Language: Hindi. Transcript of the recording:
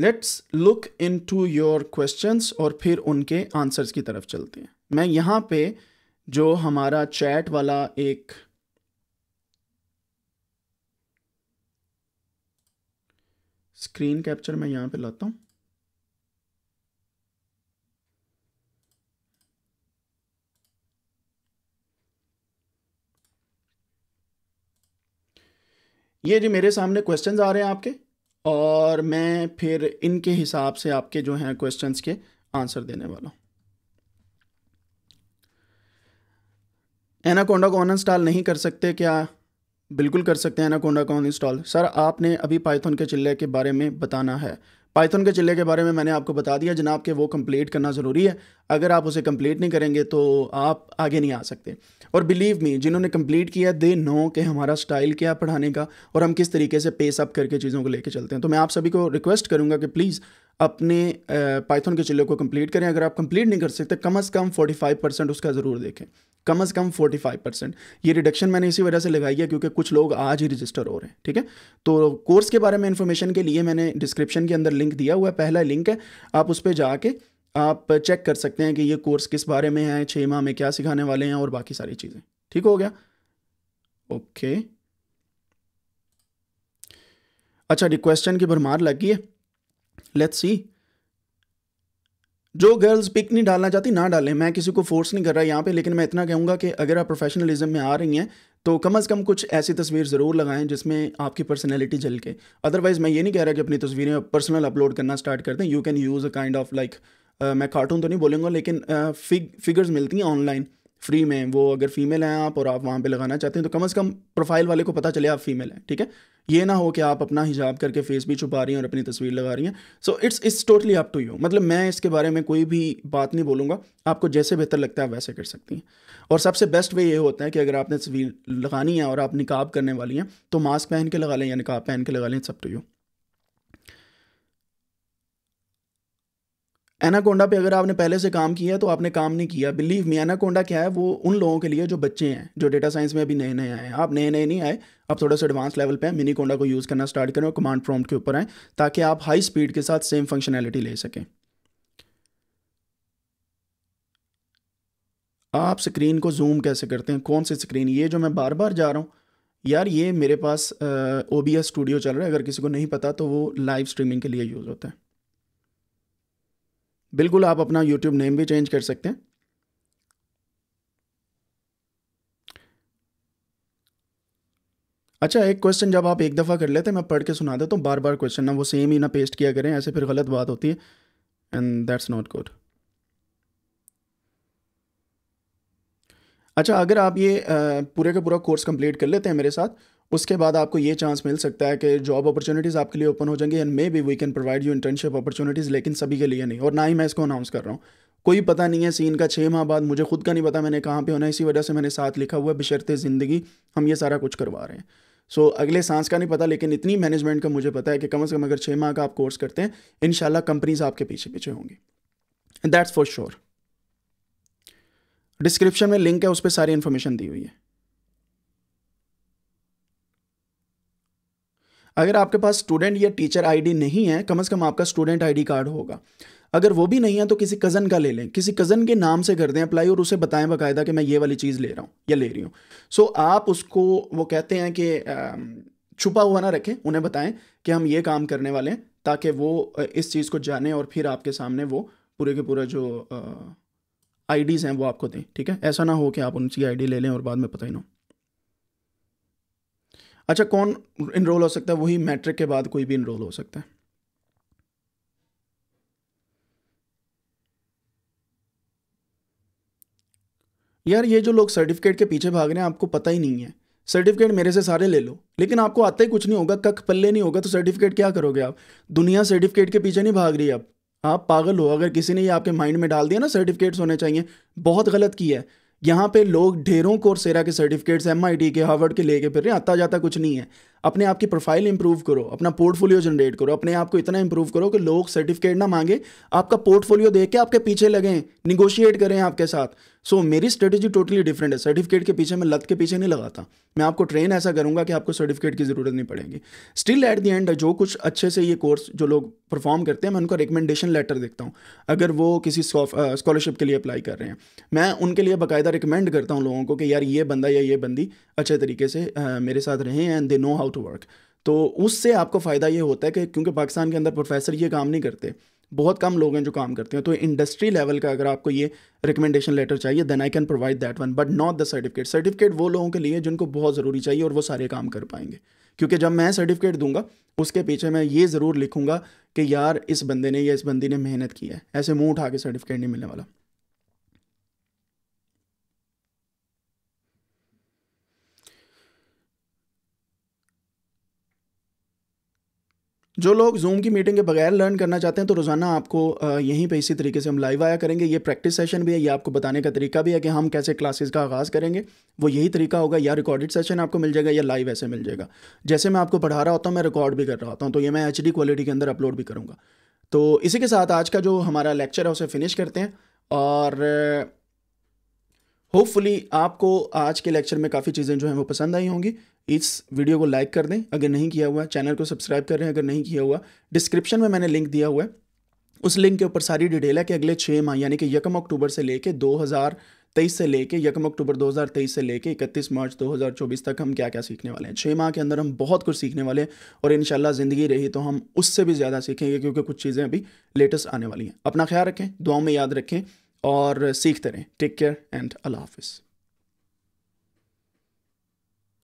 let's look into your questions और फिर उनके आंसर्स की तरफ चलते हैं मैं यहाँ पे जो हमारा चैट वाला एक स्क्रीन कैप्चर मैं यहाँ पे लाता हूँ ये जी मेरे सामने क्वेश्चंस आ रहे हैं आपके और मैं फिर इनके हिसाब से आपके जो हैं क्वेश्चंस के आंसर देने वाला हूँ एनाकोंडा को ऑन इंस्टॉल नहीं कर सकते क्या बिल्कुल कर सकते हैं एनाकोंडा को ऑन इंस्टॉल सर आपने अभी पाइथन के चिल्ले के बारे में बताना है पाइथन के चिल्ले के बारे में मैंने आपको बता दिया जनाब के वो कंप्लीट करना ज़रूरी है अगर आप उसे कंप्लीट नहीं करेंगे तो आप आगे नहीं आ सकते और बिलीव मी जिन्होंने कंप्लीट किया दे नो के हमारा स्टाइल क्या पढ़ाने का और हम किस तरीके से पेस अप करके चीज़ों को लेके चलते हैं तो मैं आप सभी को रिक्वेस्ट करूँगा कि प्लीज़ अपने पाइथन के चिल्ले को कंप्लीट करें अगर आप कंप्लीट नहीं कर सकते कम अज़ कम 45 परसेंट उसका ज़रूर देखें कम अज़ कम 45 परसेंट ये रिडक्शन मैंने इसी वजह से लगाई है क्योंकि कुछ लोग आज ही रजिस्टर हो रहे हैं ठीक है तो कोर्स के बारे में इन्फॉर्मेशन के लिए मैंने डिस्क्रिप्शन के अंदर लिंक दिया हुआ है पहला लिंक है आप उस पर जाके आप चेक कर सकते हैं कि ये कोर्स किस बारे में है छः माह में क्या सिखाने वाले हैं और बाकी सारी चीज़ें ठीक हो गया ओके अच्छा डी क्वेश्चन की भरमार लग गई है लेट्स सी जो गर्ल्स पिक नहीं डालना चाहती ना डालें मैं किसी को फोर्स नहीं कर रहा यहाँ पे लेकिन मैं इतना कहूँगा कि अगर आप प्रोफेशनलिज्म में आ रही हैं तो कम अज़ कम कुछ ऐसी तस्वीर ज़रूर लगाएं जिसमें आपकी पर्सनैलिटी झल के अदरवाइज़ मैं ये नहीं कह रहा कि अपनी तस्वीरें पर्सनल अपलोड करना स्टार्ट कर दें you can use a kind of like मैं कार्टून तो नहीं बोलूँगा लेकिन फिग uh, फिगर्स मिलती हैं ऑनलाइन फ्री में वो अगर फीमेल हैं आप और आप वहाँ पे लगाना चाहते हैं तो कम अज़ कम प्रोफाइल वाले को पता चले आप फीमेल हैं ठीक है ये ना हो कि आप अपना हिजाब करके फेस भी छुपा रही हैं और अपनी तस्वीर लगा रही हैं so it's it's totally up to you मतलब मैं इसके बारे में कोई भी बात नहीं बोलूँगा आपको जैसे बेहतर लगता है वैसे कर सकती हैं और सबसे बेस्ट वे ये होता है कि अगर आपने तस्वीर लगानी है और आप निकाब करने वाली हैं तो मास्क पहन के लगा लें या निकाब पहन के लगा लें it's up to you Anaconda पे अगर आपने पहले से काम किया है तो आपने काम नहीं किया बिलीव मी एनाकोंडा क्या है वो उन लोगों के लिए जो बच्चे हैं जो डेटा साइंस में अभी नए नए आए हैं आप नए नए नहीं आए आप थोड़ा सा एडवांस लेवल पे मिनी कोंडा को यूज़ करना स्टार्ट करें और कमांड प्रॉम्प्ट के ऊपर आएँ ताकि आप हाई स्पीड के साथ सेम फंक्शनैलिटी ले सकें आप स्क्रीन को जूम कैसे करते हैं कौन सी स्क्रीन ये जो मैं बार बार जा रहा हूँ यार ये मेरे पास ओ बी एस स्टूडियो चल रहा है अगर किसी को नहीं पता तो वो लाइव स्ट्रीमिंग के लिए यूज़ होता है बिल्कुल आप अपना यूट्यूब नेम भी चेंज कर सकते हैं अच्छा एक क्वेश्चन जब आप एक दफ़ा कर लेते हैं मैं पढ़ के सुना देता तो हूँ बार बार क्वेश्चन ना वो सेम ही ना पेस्ट किया करें ऐसे फिर गलत बात होती है एंड दैट्स नॉट गुड अच्छा अगर आप ये पूरे का पूरा कोर्स कंप्लीट कर लेते हैं मेरे साथ उसके बाद आपको ये चांस मिल सकता है कि जॉब अपॉर्चुनिटीज़ आपके लिए ओपन हो जाएंगी and maybe we can provide you internship opportunities लेकिन सभी के लिए नहीं और ना ही मैं इसको अनाउंस कर रहा हूँ कोई पता नहीं है सीन का छः माह बाद मुझे खुद का नहीं पता मैंने कहाँ पे होना है इसी वजह से मैंने साथ लिखा हुआ है बिशरते ज़िंदगी हम ये सारा कुछ करवा रहे हैं सो so, अगले सांस का नहीं पता लेकिन इतनी मैनेजमेंट का मुझे पता है कि कम अज़ कम अगर छः माह का आप कोर्स करते हैं इन कंपनीज आपके पीछे पीछे होंगी दैट्स फॉर श्योर डिस्क्रिप्शन में लिंक है उस पर सारी इन्फॉर्मेशन दी हुई है अगर आपके पास स्टूडेंट या टीचर आईडी नहीं है कम से कम आपका स्टूडेंट आईडी कार्ड होगा अगर वो भी नहीं है तो किसी कज़न का ले लें किसी कज़न के नाम से कर दें अप्लाई और उसे बताएं बाकायदा कि मैं ये वाली चीज़ ले रहा हूँ या ले रही हूँ सो so, आप उसको वो कहते हैं कि छुपा हुआ ना रखें उन्हें बताएं कि हम ये काम करने वाले हैं ताकि वो इस चीज़ को जाने और फिर आपके सामने वो पूरे के पूरा जो आईडीज़ हैं वो आपको दें ठीक है ऐसा ना हो कि आप उनकी आईडी ले लें और बाद में पता ही ना हो अच्छा कौन इनरोल हो सकता है वही मैट्रिक के बाद कोई भी इनरोल हो सकता है यार ये जो लोग सर्टिफिकेट के पीछे भाग रहे हैं आपको पता ही नहीं है सर्टिफिकेट मेरे से सारे ले लो लेकिन आपको आता ही कुछ नहीं होगा कख पल्ले नहीं होगा तो सर्टिफिकेट क्या करोगे आप दुनिया सर्टिफिकेट के पीछे नहीं भाग रही आप आप पागल हो अगर किसी ने ये आपके माइंड में डाल दिया ना सर्टिफिकेट्स होने चाहिए बहुत गलत किया है यहाँ पे लोग ढेरों कोर्सेरा के सर्टिफिकेट्स एम के हार्वर्ड के लेके फिर रहे हैं आता जाता कुछ नहीं है अपने आप की प्रोफाइल इंप्रूव करो अपना पोर्टफोलियो जनरेट करो अपने आप को इतना इंप्रूव करो कि लोग सर्टिफिकेट ना मांगे आपका पोर्टफोलियो देख के आपके पीछे लगें निगोशिएट करें आपके साथ सो so, मेरी स्ट्रेटेजी टोटली डिफरेंट है सर्टिफिकेट के पीछे मैं लत के पीछे नहीं लगाता मैं आपको ट्रेन ऐसा करूंगा कि आपको सर्टिफिकेट की ज़रूरत नहीं पड़ेगी स्टिल एट द एंड जो कुछ अच्छे से ये कोर्स जो लोग परफॉर्म करते हैं मैं उनका रिकमेंडेशन लेटर देखता हूँ अगर वो किसी स्कॉलरशिप के लिए अप्लाई कर रहे हैं मैं उनके लिए बाकायदा रिकमेंड करता हूँ लोगों को कि यार ये बंदा या ये बंदी अच्छे तरीके से मेरे साथ रहें and they know how how to work तो उससे आपको फ़ायदा ये होता है कि क्योंकि पाकिस्तान के अंदर प्रोफेसर ये काम नहीं करते बहुत कम लोग हैं जो काम करते हैं तो इंडस्ट्री लेवल का अगर आपको ये रिकमेंडेशन लेटर चाहिए then I can provide that one but not the certificate certificate वो लोगों के लिए जिनको बहुत ज़रूरी चाहिए और वो सारे काम कर पाएंगे क्योंकि जब मैं सर्टिफिकेट दूंगा उसके पीछे मैं ये ज़रूर लिखूंगा कि यार इस बंदे ने या इस बंदी ने मेहनत की है ऐसे मुंह उठा के सर्टिफिकेट नहीं मिलने वाला जो लोग जूम की मीटिंग के बगैर लर्न करना चाहते हैं तो रोज़ाना आपको यहीं पे इसी तरीके से हम लाइव आया करेंगे ये प्रैक्टिस सेशन भी है ये आपको बताने का तरीका भी है कि हम कैसे क्लासेस का आगाज़ करेंगे वो यही तरीका होगा या रिकॉर्डेड सेशन आपको मिल जाएगा या लाइव ऐसे मिल जाएगा जैसे मैं आपको पढ़ा रहा होता हूँ मैं रिकॉर्ड भी कर रहा होता हूँ तो ये मैं एच क्वालिटी के अंदर अपलोड भी करूँगा तो इसी के साथ आज का जो हमारा लेक्चर है उसे फिनिश करते हैं और होपफुली आपको आज के लेक्चर में काफ़ी चीज़ें जो हैं वो पसंद आई होंगी इस वीडियो को लाइक कर दें अगर नहीं किया हुआ चैनल को सब्सक्राइब कर रहे हैं अगर नहीं किया हुआ डिस्क्रिप्शन में मैंने लिंक दिया हुआ है उस लिंक के ऊपर सारी डिटेल है कि अगले छः माह यानी कि यकम अक्टूबर से लेके 2023 से लेके यकम अक्टूबर 2023 से लेके 31 मार्च 2024 तक हम क्या क्या सीखने वाले हैं छः माह के अंदर हम बहुत कुछ सीखने वाले हैं और इन ज़िंदगी रही तो हम उससे भी ज़्यादा सीखेंगे क्योंकि कुछ चीज़ें अभी लेटेस्ट आने वाली हैं अपना ख्याल रखें दुआओं में याद रखें और सीखते रहें टेक केयर एंड अल्लाह हाफिज़